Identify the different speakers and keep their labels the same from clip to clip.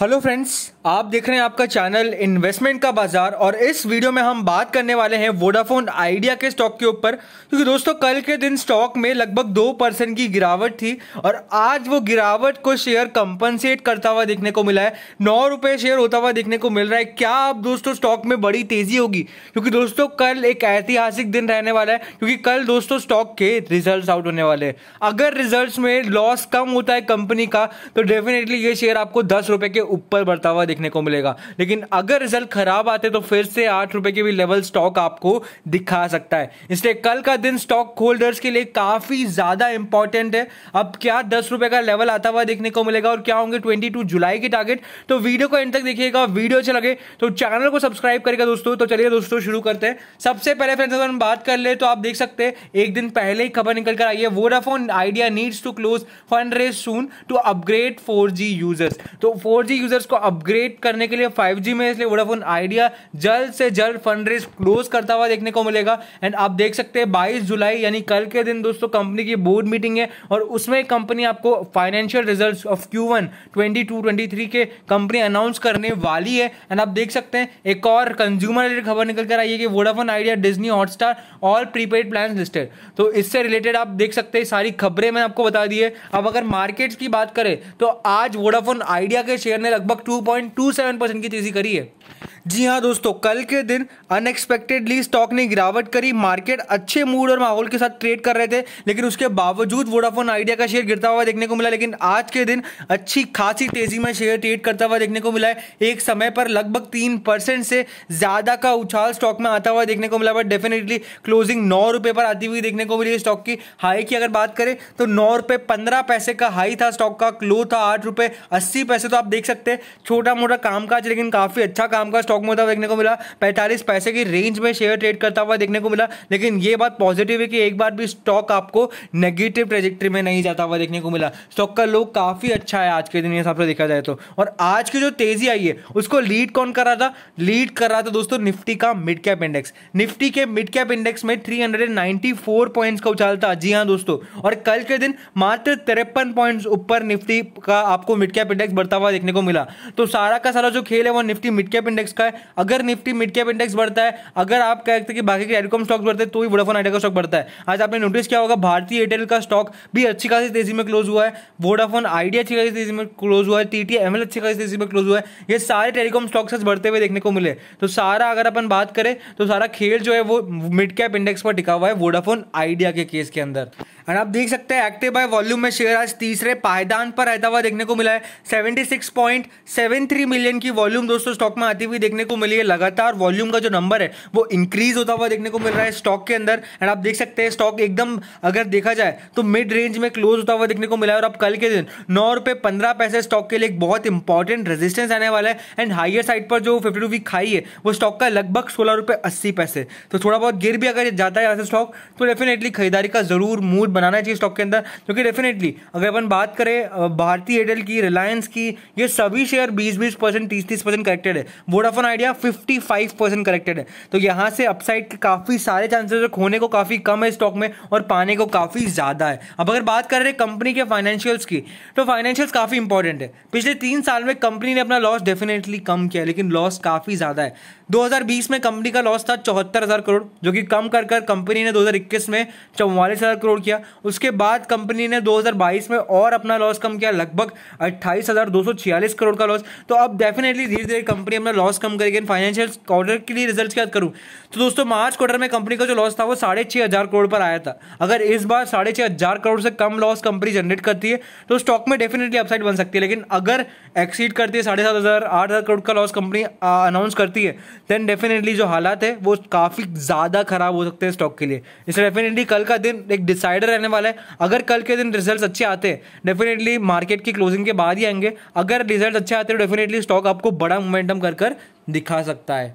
Speaker 1: hello friends आप देख रहे हैं आपका चैनल इन्वेस्टमेंट का बाजार और इस वीडियो में हम बात करने वाले हैं वोडाफोन आइडिया के स्टॉक के ऊपर क्योंकि दोस्तों कल के दिन स्टॉक में लगभग दो परसेंट की गिरावट थी और आज वो गिरावट को शेयर कंपनसेट करता हुआ देखने को मिला है नौ रुपये शेयर होता हुआ देखने को मिल रहा है क्या अब दोस्तों स्टॉक में बड़ी तेजी होगी क्योंकि दोस्तों कल एक ऐतिहासिक दिन रहने वाला है क्योंकि कल दोस्तों स्टॉक के रिजल्ट आउट होने वाले हैं अगर रिजल्ट में लॉस कम होता है कंपनी का तो डेफिनेटली ये शेयर आपको दस रुपये के ऊपर बढ़ता हुआ देखने को मिलेगा लेकिन अगर रिजल्ट खराब आते तो फिर से आठ रुपए के भी लेवल स्टॉक आपको दिखा सकता है इसलिए कल का दिन स्टॉक होल्डर्स के लिए काफी ज्यादा इंपॉर्टेंट है अब क्या दस रुपए का लेवल आता हुआ देखने को मिलेगा और क्या होंगे ट्वेंटी जुलाई के टारगेट तो वीडियो को एंड तक देखिएगा वीडियो अच्छा लगे तो चैनल को सब्सक्राइब करेगा दोस्तों तो चलिए दोस्तों शुरू करते हैं सबसे पहले फ्रेंड्स अगर हम बात कर ले तो आप देख सकते हैं एक दिन पहले ही खबर निकल कर आई है Vodafone Idea needs to close fund raise soon to upgrade four users तो फोर यूजर्स को अपग्रेड करने के लिए 5G में इसलिए वोडाफोन आइडिया जल्द से जल्द फंड रेज क्लोज करता हुआ देखने को मिलेगा एंड आप देख सकते हैं बाईस जुलाई यानी कल के दिन दोस्तों कंपनी की बोर्ड मीटिंग है और उसमें कंपनी आपको financial result of Q one के कंपनी अनाउंस करने वाली है एंड आप देख सकते हैं एक और कंज्यूमर रिलेटेड खबर निकल कर आई है कि Vodafone Idea Disney Hotstar all prepaid plan listed तो इससे रिलेटेड आप देख सकते हैं सारी खबरें मैंने आपको बता दी है अब अगर मार्केट्स की बात करें तो आज वोडाफोन आइडिया के शेयर ने लगभग सेवन परसेंट की तेजी करी है जी हाँ दोस्तों कल के दिन अनएक्सपेक्टेडली स्टॉक ने गिरावट करी मार्केट अच्छे मूड और माहौल के साथ ट्रेड कर रहे थे लेकिन उसके बावजूद वोडाफोन आइडिया का शेयर गिरता हुआ देखने को मिला लेकिन आज के दिन अच्छी खासी तेजी में शेयर ट्रेड करता हुआ देखने को मिला है एक समय पर लगभग तीन परसेंट से ज़्यादा का उछाल स्टॉक में आता हुआ देखने को मिला बट डेफिनेटली क्लोजिंग नौ रुपये पर आती हुई देखने को मिली स्टॉक की हाई की अगर बात करें तो नौ रुपये पंद्रह पैसे का हाई था स्टॉक का क्लो था आठ रुपये अस्सी पैसे तो आप देख सकते हैं छोटा मोटा कामकाज लेकिन काफ़ी अच्छा कामकाज स्टॉक में मुद्दा देखने को मिला पैंतालीस पैसे की रेंज में शेयर ट्रेड करता हुआ देखने को मिला लेकिन ये बात पॉजिटिव है कि एक बार भी स्टॉक आपको नेगेटिव प्रोजेक्ट्री में नहीं जाता हुआ देखने को मिला स्टॉक का लोग काफ़ी अच्छा है आज के दिन हिसाब से देखा जाए तो और आज की जो तेज़ी आई है उसको लीड कौन कर रहा था लीड कर रहा था दोस्तों निफ्टी का मिड कैप इंडेक्स निफ्टी के मिड कैप इंडेक्स में थ्री पॉइंट्स का उछाल था जी हाँ दोस्तों और कल के दिन मात्र तिरपन पॉइंट्स ऊपर निफ्टी का आपको मिड कैप इंडेक्स बढ़ता हुआ देखने को मिला तो सारा का सारा जो खेल है वो निफ्टी मिड कैप इंडेक्स रखा है अगर निफ्टी मिड कैप इंडेक्स बढ़ता है अगर आप कह सकते हैं कि बाकी के टेलीकॉम स्टॉक्स बढ़ते हैं तो ही वोडाफोन आइडिया का स्टॉक बढ़ता है आज आपने नोटिस किया होगा भारतीय एयरटेल का स्टॉक भी अच्छी खासी तेजी में क्लोज हुआ है वोडाफोन आइडिया अच्छी खासी तेजी में क्लोज हुआ है टी टी एम एल अच्छी खासी तेजी में क्लोज हुआ है ये सारे टेलीकॉम स्टॉक्स बढ़ते हुए देखने को मिले तो सारा अगर अपन बात करें तो सारा खेल जो है वो मिड कैप इंडेक्स पर टिका हुआ है वोडाफोन आइडिया के केस के अंदर और आप देख सकते हैं एक्टिव बाय वॉल्यूम में शेयर आज तीसरे पायदान पर रहता हुआ देखने को मिला है seventy six point seven three million की वॉल्यूम दोस्तों स्टॉक में आती हुई देखने को मिली है लगातार वॉल्यूम का जो नंबर है वो इंक्रीज होता हुआ देखने को मिल रहा है स्टॉक के अंदर एंड आप देख सकते हैं स्टॉक एकदम अगर देखा जाए तो मिड रेंज में क्लोज होता हुआ देखने को मिला है और अब कल के दिन नौ रुपये पंद्रह पैसे स्टॉक के लिए एक बहुत इंपॉर्टेंट रेजिस्टेंस आने वाला है एंड हाइयर साइड पर जो फिफ्टी टू वीक खाई है वो स्टॉक का लगभग सोलह रुपये अस्सी पैसे तो थोड़ा बहुत गिर भी अगर जाता है स्टॉक तो डेफिनेटली खरीदारी का जरूर मूड बनाना चाहिए स्टॉक के अंदर क्योंकि डेफिनेटली अगर अपन बात करें भारतीय एयरटेल की रिलायंस की ये सभी शेयर 20 बीस परसेंट तीस तीस परसेंट करेक्टेड है वोडाफोन आइडिया 55 परसेंट करेक्टेड है तो यहाँ से अपसाइड के काफ़ी सारे चांसेस खोने को काफ़ी कम है स्टॉक में और पाने को काफ़ी ज़्यादा है अब अगर बात कर रहे कंपनी के फाइनेंशियल्स की तो फाइनेंशियल्स काफ़ी इंपॉर्टेंट है पिछले तीन साल में कंपनी ने अपना लॉस डेफिनेटली कम किया लेकिन लॉस काफ़ी ज़्यादा है 2020 में कंपनी का लॉस था चौहत्तर हज़ार करोड़ जो कि कम कर कर कंपनी ने 2021 में चौवालीस हज़ार करोड़ किया उसके बाद कंपनी ने 2022 में और अपना लॉस कम किया लगभग अट्ठाईस हज़ार दो सौ छियालीस करोड़ का लॉस तो अब डेफिनेटली धीरे धीरे कंपनी अपना लॉस कम करेगी फाइनेंशियल क्वार्टर के लिए रिजल्ट की बात करूँ तो दोस्तों मार्च क्वार्टर में कंपनी का जो लॉस था वो साढ़े छः हज़ार करोड़ पर आया था अगर इस बार साढ़े छः हज़ार करोड़ से कम लॉस कंपनी जनरेट करती है तो स्टॉक में डेफिनेटली अपसाइड बन सकती है लेकिन अगर एक्सीड करती है साढ़े सात हज़ार आठ हज़ार करोड़ का लॉस कंपनी अनाउंस करती है देन डेफिनेटली जो हालात है वो काफ़ी ज़्यादा ख़राब हो सकते हैं स्टॉक के लिए इसलिए डेफिनेटली कल का दिन एक डिसाइडर रहने वाला है अगर कल के दिन रिजल्ट अच्छे आते हैं डेफिनेटली मार्केट की क्लोजिंग के बाद ही आएंगे अगर रिजल्ट अच्छे आते हैं तो डेफिनेटली स्टॉक आपको बड़ा मोमेंटम कर कर दिखा सकता है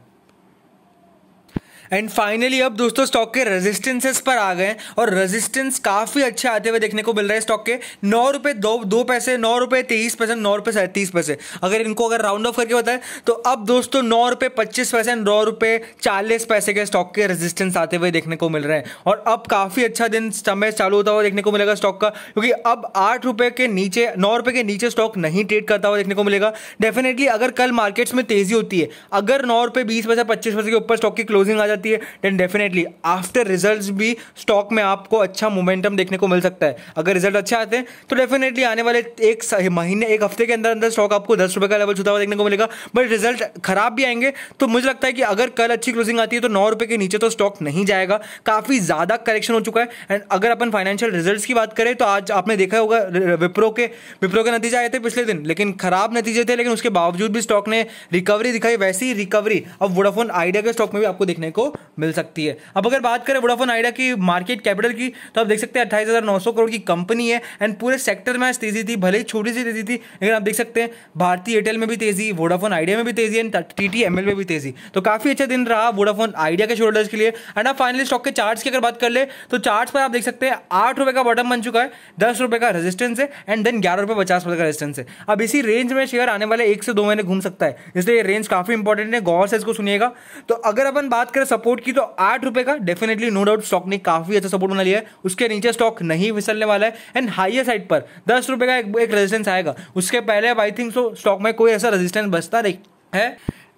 Speaker 1: एंड फाइनली अब दोस्तों स्टॉक के रेजिस्टेंसेस पर आ गए और रेजिस्टेंस काफी अच्छे आते हुए देखने को मिल रहा है स्टॉक के नौ रुपए दो दो पैसे नौ रुपए तेईस पैसे नौ रुपए सैंतीस पैसे अगर इनको अगर राउंड ऑफ करके बताएं तो अब दोस्तों नौ रुपए पच्चीस पैसे नौ रुपए चालीस पैसे के स्टॉक के रेजिस्टेंस आते हुए देखने को मिल रहे हैं और अब काफ़ी अच्छा दिन समय चालू होता हुआ देखने को मिलेगा स्टॉक का क्योंकि अब आठ रुपए के नीचे नौ रुपए के नीचे स्टॉक नहीं ट्रेड करता हुआ देखने को मिलेगा डेफिनेटली अगर कल मार्केट्स में तेजी होती है अगर नौ रुपए बीस पैसे पच्चीस पैसे के ऊपर स्टॉक की क्लोजिंग आ जाए जाती है देन डेफिनेटली आफ्टर रिजल्ट भी स्टॉक में आपको अच्छा मोमेंटम देखने को मिल सकता है अगर रिजल्ट अच्छे आते हैं तो डेफिनेटली आने वाले एक महीने एक हफ्ते के अंदर अंदर स्टॉक आपको दस रुपये का लेवल छुता हुआ देखने को मिलेगा बट रिजल्ट खराब भी आएंगे तो मुझे लगता है कि अगर कल अच्छी क्लोजिंग आती है तो नौ रुपये के नीचे तो स्टॉक नहीं जाएगा काफ़ी ज़्यादा करेक्शन हो चुका है एंड अगर अपन फाइनेंशियल रिजल्ट की बात करें तो आज आपने देखा होगा विप्रो के विप्रो के नतीजे आए थे पिछले दिन लेकिन खराब नतीजे थे लेकिन उसके बावजूद भी स्टॉक ने रिकवरी दिखाई वैसी ही रिकवरी अब वोडाफोन आइडिया के स्टॉक में भी आपको देखने को मिल सकती है अब अगर बात करें वोडाफोन आइडिया की मार्केट कैपिटल की तो आप देख सकते हैं अट्ठाईस करोड़ की कंपनी है एंड पूरे सेक्टर में आज तेजी थी भले ही छोटी सी तेजी थी लेकिन आप देख सकते हैं भारतीय एयरटेल में भी तेजी वोडाफोन आइडिया में भी तेजी एंड टी टी एम में भी तेजी तो काफ़ी अच्छा दिन रहा वोडाफोन आइडिया के शोल्डर्स के लिए एंड आप फाइनली स्टॉक के चार्ट्स की अगर बात कर ले तो चार्ट्स पर आप देख सकते हैं आठ रुपये का बॉटम बन चुका है दस रुपये का रेजिस्टेंस है एंड देन ग्यारह रुपये पचास रुपये का रेजिस्टेंस है अब इसी रेंज में शेयर आने वाले एक से दो महीने घूम सकता है इसलिए रेंज काफ़ी इंपॉर्टेंट है गौर से इसको सुनिएगा तो अगर अपन बात करें सपोर्ट की तो आठ रुपए का डेफिनेटली नो डाउट स्टॉक ने काफी अच्छा सपोर्ट बना लिया है उसके नीचे स्टॉक नहीं फिसलने वाला है एंड हाइयर साइड पर दस रुपए का एक, एक रेजिस्टेंस आएगा उसके पहले आई थिंक सो स्टॉक में कोई ऐसा रेजिस्टेंस बचता नहीं है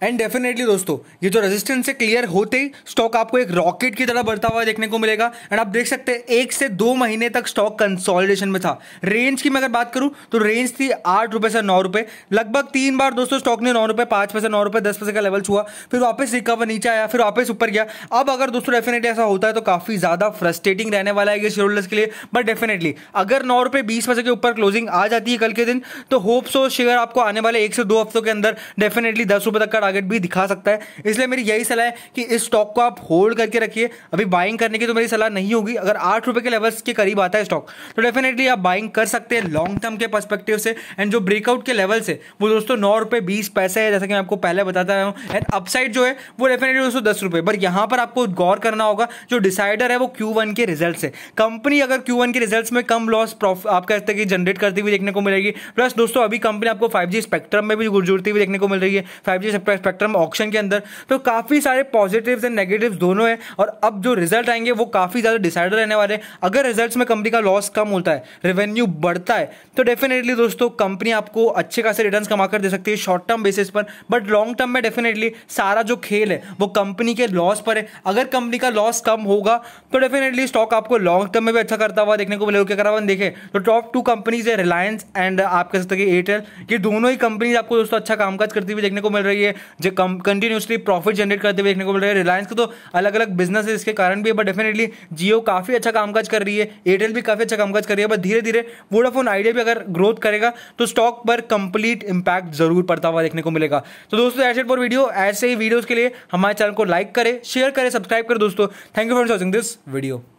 Speaker 1: एंड डेफिनेटली दोस्तों ये जो रेजिस्टेंस से क्लियर होते ही स्टॉक आपको एक रॉकेट की तरह बढ़ता हुआ देखने को मिलेगा एंड आप देख सकते हैं एक से दो महीने तक स्टॉक कंसोलिडेशन में था रेंज की मैं अगर बात करूं तो रेंज थी आठ रुपये से नौ रुपये लगभग तीन बार दोस्तों स्टॉक ने नौ रुपये पाँच पैसे नौ रुपये दस पैसे का लेवल छुआ फिर वापस रिकवर नीचे आया फिर वापस ऊपर गया अब अगर दोस्तों डेफिनेटली ऐसा होता है तो काफ़ी ज़्यादा फ्रस्ट्रेटिंग रहने वाला है ये शेयर होल्डर्स के लिए बट डेफिनेटली अगर नौ रुपये बीस पैसे के ऊपर क्लोजिंग आ जाती है कल के दिन तो होप्स और शेयर आपको आने वाले एक से दो हफ्तों के अंदर डेफिनेटली दस रुपये तक का टारगेट भी दिखा सकता है इसलिए मेरी यही सलाह है कि इस स्टॉक को आप होल्ड करके रखिए अभी बाइंग करने की तो मेरी सलाह नहीं होगी अगर आठ रुपये के लेवल्स के करीब आता है स्टॉक तो डेफिनेटली आप बाइंग कर सकते हैं लॉन्ग टर्म के पर्सपेक्टिव से एंड जो ब्रेकआउट के लेवल से वो दोस्तों नौ रुपए बीस पैसे है जैसा कि मैं आपको पहले बताता हूँ एंड अपसाइड जो है वो डेफिनेटली दोस्तों दस रुपए पर यहां पर आपको गौर करना होगा जो डिसाइडर है वो क्यू के रिजल्ट है कंपनी अगर क्यू के रिजल्ट में कम लॉस आप कह सकते हैं जनरेट करती हुई देखने को मिलेगी प्लस दोस्तों अभी कंपनी आपको फाइव स्पेक्ट्रम में भी जुड़ती हुई देखने को मिल रही है फाइव जी स्पेक्ट्रम ऑप्शन के अंदर तो काफ़ी सारे पॉजिटिव्स एंड नेगेटिव्स दोनों हैं और अब जो रिजल्ट आएंगे वो काफ़ी ज़्यादा डिसाइड रहने वाले हैं अगर रिजल्ट में कंपनी का लॉस कम होता है रेवेन्यू बढ़ता है तो डेफिनेटली दोस्तों कंपनी आपको अच्छे खासे रिटर्न कमा कर दे सकती है शॉर्ट टर्म बेसिस पर बट लॉन्ग टर्म में डेफिनेटली सारा जो खेल है वो कंपनी के लॉस पर है अगर कंपनी का लॉस कम होगा तो डेफिनेटली स्टॉक आपको लॉन्ग टर्म में भी अच्छा करता हुआ देखने को मिलेगा अगर देखें तो टॉप टू कंपनीज है रिलायंस एंड आप कह सकते हैं एयरटेल ये दोनों ही कंपनीज आपको दोस्तों अच्छा कामकाज करती हुई देखने को मिल रही है जो कंटिन्यूसली प्रॉफिट जनरेट करते हुए देखने को मिल रहा है रिलायंस का तो अलग अलग बिजनेस है इसके कारण भी है बट डेफिनेटली जियो काफ़ी अच्छा कामकाज कर रही है एयरटेल भी काफ़ी अच्छा कामकाज कर रही है बट धीरे धीरे वोडाफोन आइडिया भी अगर ग्रोथ करेगा तो स्टॉक पर कंप्लीट इंपैक्ट जरूर पड़ता हुआ देखने को मिलेगा तो दोस्तों ऐसे पर वीडियो ऐसे ही वीडियोज़ के लिए हमारे चैनल को लाइक करें शेयर करें सब्सक्राइब करें दोस्तों thank you for watching this video